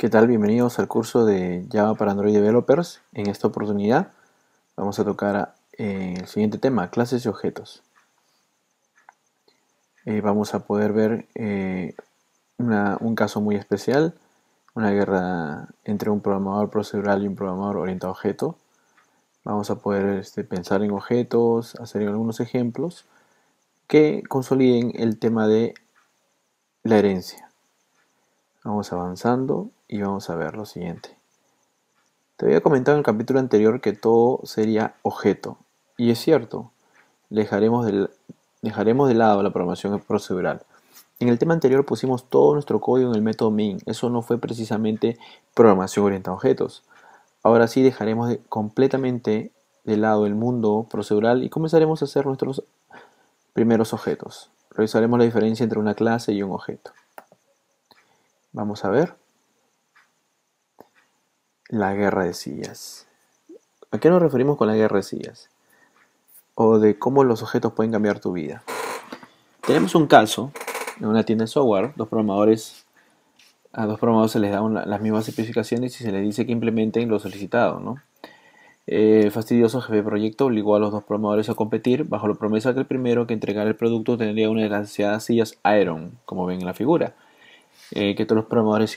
¿Qué tal? Bienvenidos al curso de Java para Android Developers. En esta oportunidad vamos a tocar eh, el siguiente tema, clases y objetos. Eh, vamos a poder ver eh, un caso muy especial, una guerra entre un programador procedural y un programador orientado a objeto. Vamos a poder este, pensar en objetos, hacer algunos ejemplos que consoliden el tema de la herencia. Vamos avanzando y vamos a ver lo siguiente. Te había comentado en el capítulo anterior que todo sería objeto. Y es cierto, dejaremos, dejaremos de lado la programación procedural. En el tema anterior pusimos todo nuestro código en el método main. Eso no fue precisamente programación orientada a objetos. Ahora sí dejaremos completamente de lado el mundo procedural y comenzaremos a hacer nuestros primeros objetos. Revisaremos la diferencia entre una clase y un objeto. Vamos a ver. La guerra de sillas. ¿A qué nos referimos con la guerra de sillas? O de cómo los objetos pueden cambiar tu vida. Tenemos un caso en una tienda de software, dos programadores, a dos programadores se les dan las mismas especificaciones y se les dice que implementen lo solicitado, ¿no? El eh, fastidioso jefe de proyecto obligó a los dos programadores a competir bajo la promesa que el primero que entregara el producto tendría una de las sillas Iron, como ven en la figura. Eh, que todos los programadores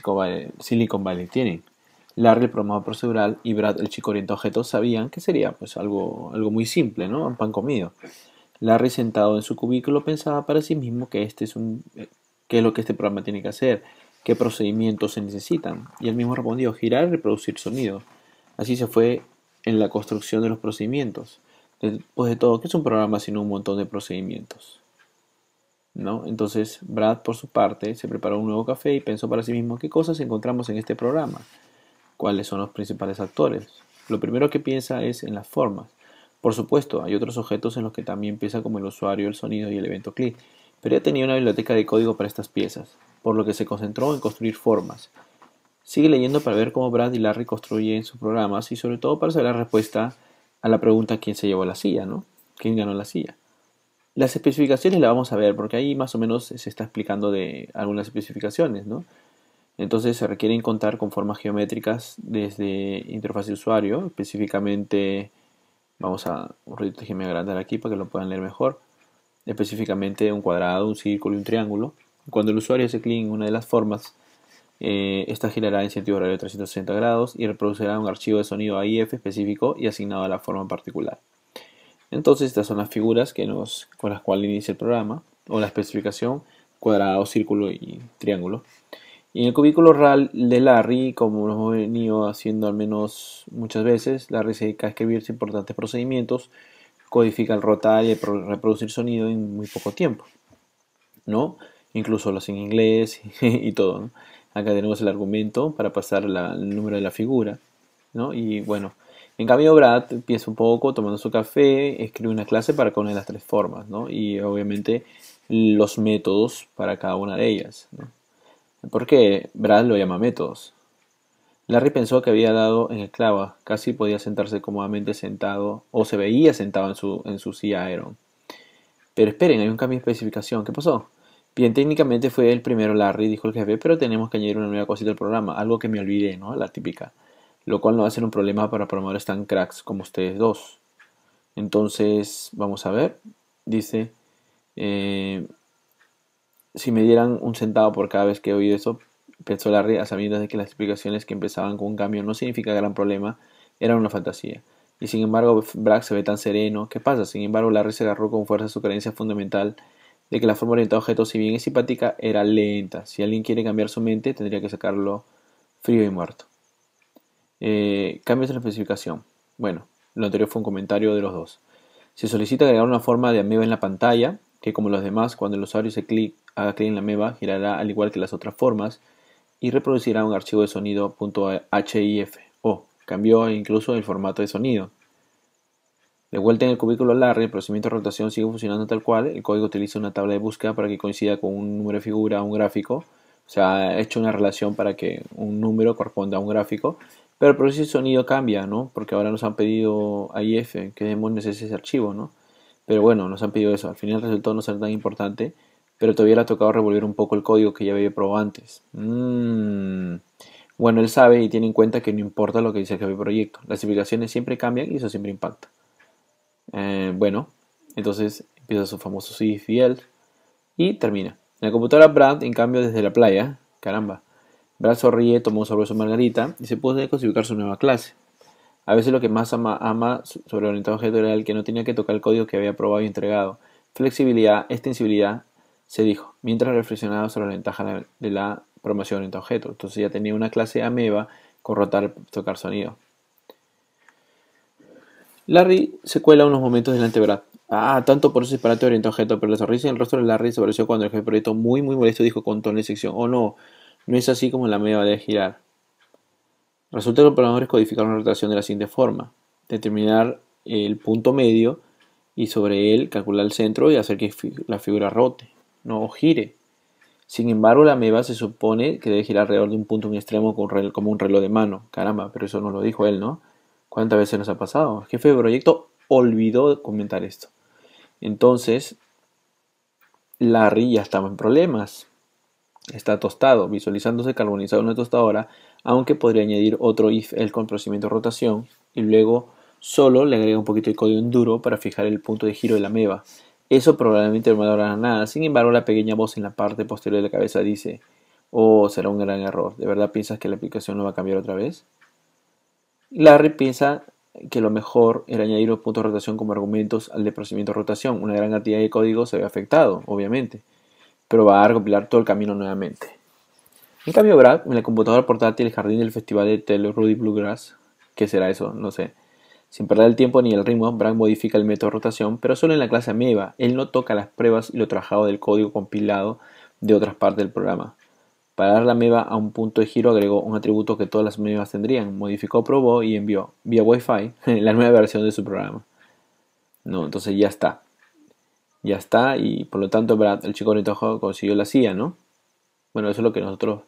Silicon Valley tienen. Larry, el programador procedural, y Brad, el chico orientado a objetos, sabían que sería pues, algo, algo muy simple, ¿no? Un pan comido. Larry, sentado en su cubículo, pensaba para sí mismo que este es un eh, qué es lo que este programa tiene que hacer, qué procedimientos se necesitan. Y él mismo respondió, girar y reproducir sonido. Así se fue en la construcción de los procedimientos. Después de todo, ¿qué es un programa sino un montón de procedimientos? ¿no? Entonces, Brad, por su parte, se preparó un nuevo café y pensó para sí mismo qué cosas encontramos en este programa, cuáles son los principales actores. Lo primero que piensa es en las formas. Por supuesto, hay otros objetos en los que también piensa como el usuario, el sonido y el evento clic, pero ya tenía una biblioteca de código para estas piezas, por lo que se concentró en construir formas. Sigue leyendo para ver cómo Brad y Larry construyen sus programas y sobre todo para saber la respuesta a la pregunta quién se llevó la silla, ¿no? ¿Quién ganó la silla? Las especificaciones las vamos a ver porque ahí más o menos se está explicando de algunas especificaciones, ¿no? Entonces se requieren contar con formas geométricas desde interfaz de usuario, específicamente, vamos a, un ratito déjenme agrandar aquí para que lo puedan leer mejor, específicamente un cuadrado, un círculo y un triángulo. Cuando el usuario se clic en una de las formas, eh, esta girará en sentido horario de 360 grados y reproducirá un archivo de sonido AIF específico y asignado a la forma particular. Entonces estas son las figuras que nos, con las cuales inicia el programa, o la especificación, cuadrado, círculo y triángulo. Y en el cubículo RAL de Larry, como lo hemos venido haciendo al menos muchas veces, Larry se dedica a escribir importantes procedimientos, codifica el rotar y reproducir sonido en muy poco tiempo, ¿no? Incluso los en inglés y todo, Acá tenemos el argumento para pasar la, el número de la figura, ¿no? Y bueno, en cambio, Brad piensa un poco, tomando su café, escribe una clase para cada una de las tres formas, ¿no? Y obviamente los métodos para cada una de ellas, ¿no? Porque Brad lo llama métodos. Larry pensó que había dado en el clavo, casi podía sentarse cómodamente sentado, o se veía sentado en su, en silla Aeron. Pero esperen, hay un cambio de especificación, ¿qué pasó? Bien, técnicamente fue el primero Larry, dijo el jefe, pero tenemos que añadir una nueva cosita al programa, algo que me olvidé, ¿no? La típica lo cual no va a ser un problema para promotores tan cracks como ustedes dos. Entonces, vamos a ver, dice, eh, si me dieran un centavo por cada vez que he oído eso, pensó Larry a sabiendas de que las explicaciones que empezaban con un cambio no significa gran problema, eran una fantasía. Y sin embargo, Brack se ve tan sereno. ¿Qué pasa? Sin embargo, Larry se agarró con fuerza su creencia fundamental de que la forma orientada a objetos, si bien es simpática, era lenta. Si alguien quiere cambiar su mente, tendría que sacarlo frío y muerto. Eh, cambios en la especificación. Bueno, lo anterior fue un comentario de los dos. Se solicita agregar una forma de ameba en la pantalla, que como los demás, cuando el usuario se clic, haga clic en la ameba, girará al igual que las otras formas y reproducirá un archivo de sonido .hif. Oh, cambió incluso el formato de sonido. De vuelta en el cubículo Larry, el procedimiento de rotación sigue funcionando tal cual. El código utiliza una tabla de búsqueda para que coincida con un número de figura, un gráfico. O sea, ha hecho una relación para que un número corresponda a un gráfico pero el proceso de sonido cambia, ¿no? Porque ahora nos han pedido AIF, que demos ese archivo, ¿no? Pero bueno, nos han pedido eso. Al final el resultado no será tan importante, pero todavía le ha tocado revolver un poco el código que ya había probado antes. Mm. Bueno, él sabe y tiene en cuenta que no importa lo que dice el jefe de proyecto. Las implicaciones siempre cambian y eso siempre impacta. Eh, bueno, entonces empieza su famoso CDFL y termina. la computadora Brad, en cambio, desde la playa, caramba, Brazo ríe, tomó sobre su margarita y se puso a su nueva clase. A veces lo que más ama, ama sobre orientado objeto era el que no tenía que tocar el código que había probado y entregado. Flexibilidad, extensibilidad, se dijo, mientras reflexionaba sobre la ventaja de la promoción orientada a objeto. Entonces ya tenía una clase ameba con rotar, tocar sonido. Larry se cuela unos momentos delante de Brad. Ah, tanto por ese disparate orientado objeto, pero la sonrisa en el rostro de Larry se apareció cuando el jefe proyecto muy muy molesto dijo con tono de sección, oh no, no es así como la MEBA debe girar. Resulta que los programadores codificar una rotación de la siguiente forma. Determinar el punto medio y sobre él calcular el centro y hacer que la figura rote, no gire. Sin embargo, la meva se supone que debe girar alrededor de un punto en extremo como un reloj de mano. Caramba, pero eso no lo dijo él, ¿no? ¿Cuántas veces nos ha pasado? El jefe de proyecto olvidó comentar esto. Entonces, Larry ya estaba en problemas está tostado, visualizándose carbonizado en una tostadora, aunque podría añadir otro if el con procedimiento de rotación y luego solo le agrega un poquito de código en duro para fijar el punto de giro de la meba. Eso probablemente no dará nada, sin embargo la pequeña voz en la parte posterior de la cabeza dice, oh, será un gran error, ¿de verdad piensas que la aplicación no va a cambiar otra vez? Larry piensa que lo mejor era añadir los puntos de rotación como argumentos al de procedimiento de rotación. Una gran cantidad de código se ve afectado, obviamente pero va a recopilar todo el camino nuevamente. En cambio, Brad, en la computadora portátil, el jardín del festival de Taylor Rudy Bluegrass, ¿qué será eso? No sé. Sin perder el tiempo ni el ritmo, Brad modifica el método de rotación, pero solo en la clase Ameba. Él no toca las pruebas y lo trabajado del código compilado de otras partes del programa. Para dar la MEVA a un punto de giro agregó un atributo que todas las MEVAs tendrían, modificó, probó y envió vía Wi-Fi la nueva versión de su programa. No, entonces ya está ya está, y por lo tanto Brad, el chico Nitojo, consiguió la cia ¿no? Bueno, eso es lo que nosotros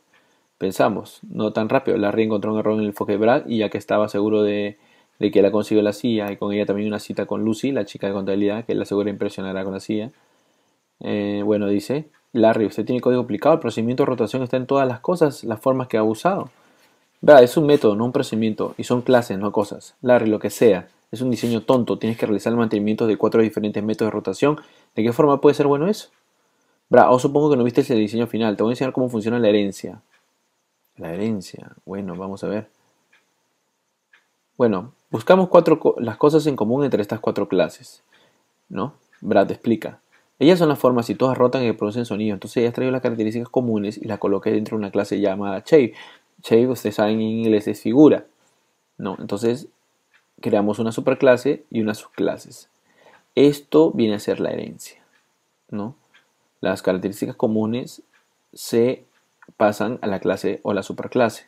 pensamos, no tan rápido. Larry encontró un error en el enfoque de Brad y ya que estaba seguro de, que la consiguió la cia y con ella también una cita con Lucy, la chica de contabilidad, que la asegura impresionará con la cia eh, bueno, dice, Larry, usted tiene código aplicado, el procedimiento de rotación está en todas las cosas, las formas que ha usado. Brad, es un método, no un procedimiento, y son clases, no cosas. Larry, lo que sea. Es un diseño tonto, tienes que realizar el mantenimiento de cuatro diferentes métodos de rotación. ¿De qué forma puede ser bueno eso? Bra, o supongo que no viste el diseño final, te voy a enseñar cómo funciona la herencia. La herencia, bueno, vamos a ver. Bueno, buscamos cuatro las cosas en común entre estas cuatro clases, ¿no? Brad explica. Ellas son las formas y todas rotan y producen sonido. Entonces ella traído las características comunes y las coloqué dentro de una clase llamada shape. Shape, ustedes saben en inglés es figura. ¿no? Entonces creamos una superclase y unas subclases. Esto viene a ser la herencia, ¿no? Las características comunes se pasan a la clase o la superclase.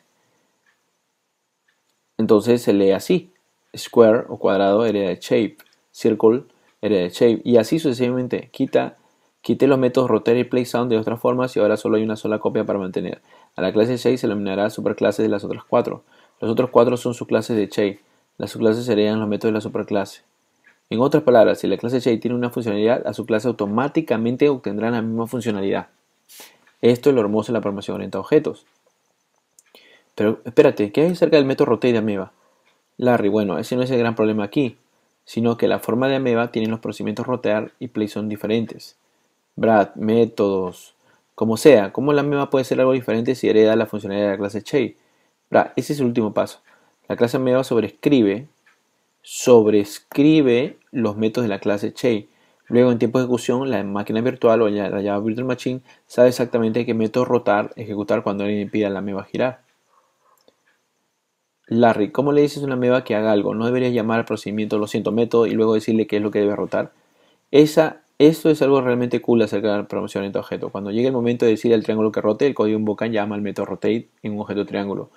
Entonces se lee así. Square o cuadrado hereda de shape. Circle hereda de shape. Y así sucesivamente. Quita, quite los métodos rotate y play sound de otras formas y ahora solo hay una sola copia para mantener. A la clase 6 se eliminará eliminará superclase de las otras cuatro. Los otros cuatro son subclases de shape las subclases serían los métodos de la superclase. En otras palabras, si la clase J tiene una funcionalidad, la subclase automáticamente obtendrá la misma funcionalidad. Esto es lo hermoso de la programación orientada a objetos. Pero espérate, ¿qué hay acerca del método rotate de Ameba? Larry, bueno, ese no es el gran problema aquí, sino que la forma de Ameba tiene los procedimientos rotear y play son diferentes. Brad, métodos, como sea, ¿cómo la Ameba puede ser algo diferente si hereda la funcionalidad de la clase J? Brad, ese es el último paso. La clase meva sobrescribe, sobrescribe los métodos de la clase Chey. Luego, en tiempo de ejecución, la máquina virtual o la llave Virtual Machine sabe exactamente qué método rotar, ejecutar cuando alguien pida la meva girar. Larry, ¿cómo le dices a una meva que haga algo? ¿No deberías llamar al procedimiento, los siento, método y luego decirle qué es lo que debe rotar? Esa, esto es algo realmente cool acerca de la promoción de este objeto. Cuando llega el momento de decirle al triángulo que rote, el código Invocan llama al método rotate en un objeto triángulo.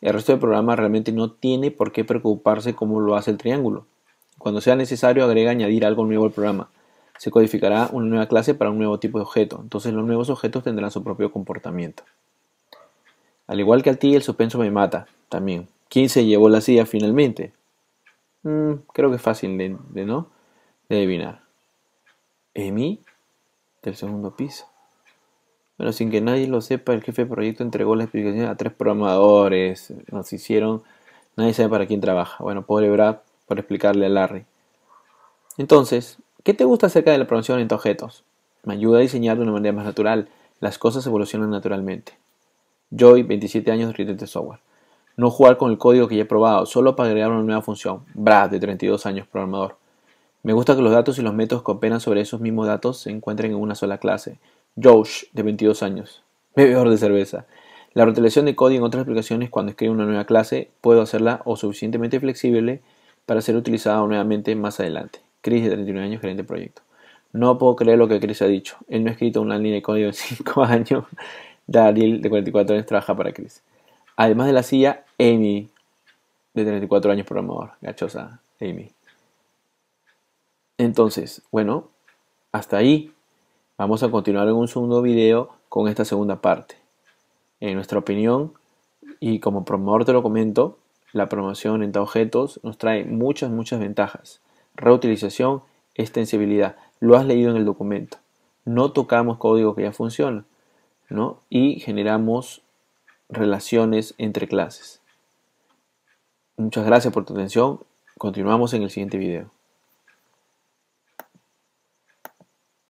El resto del programa realmente no tiene por qué preocuparse como lo hace el triángulo. Cuando sea necesario, agrega añadir algo nuevo al programa. Se codificará una nueva clase para un nuevo tipo de objeto, entonces los nuevos objetos tendrán su propio comportamiento. Al igual que al ti, el suspenso me mata, también. ¿Quién se llevó la silla finalmente? Mm, creo que es fácil de, de no, de adivinar. Emi, del segundo piso. Pero sin que nadie lo sepa, el jefe de proyecto entregó la explicación a tres programadores. Nos hicieron. Nadie sabe para quién trabaja. Bueno, pobre Brad por explicarle a Larry. Entonces, ¿qué te gusta acerca de la programación en objetos? Me ayuda a diseñar de una manera más natural. Las cosas evolucionan naturalmente. Joy, 27 años, de Software. No jugar con el código que ya he probado, solo para agregar una nueva función. Brad, de 32 años, programador. Me gusta que los datos y los métodos que operan sobre esos mismos datos se encuentren en una sola clase. Josh, de 22 años, bebedor de cerveza. La rotulación de código en otras aplicaciones cuando escribo una nueva clase puedo hacerla o suficientemente flexible para ser utilizada nuevamente más adelante. Chris, de 39 años, gerente de proyecto. No puedo creer lo que Chris ha dicho. Él no ha escrito una línea de código en 5 años. Daniel, de 44 años, trabaja para Chris. Además de la silla, Amy, de 34 años, programador. Gachosa, Amy. Entonces, bueno, hasta ahí Vamos a continuar en un segundo video con esta segunda parte. En nuestra opinión, y como promotor te lo comento, la promoción en objetos nos trae muchas, muchas ventajas. Reutilización, extensibilidad. Lo has leído en el documento. No tocamos código que ya funciona. Y generamos relaciones entre clases. Muchas gracias por tu atención. Continuamos en el siguiente video.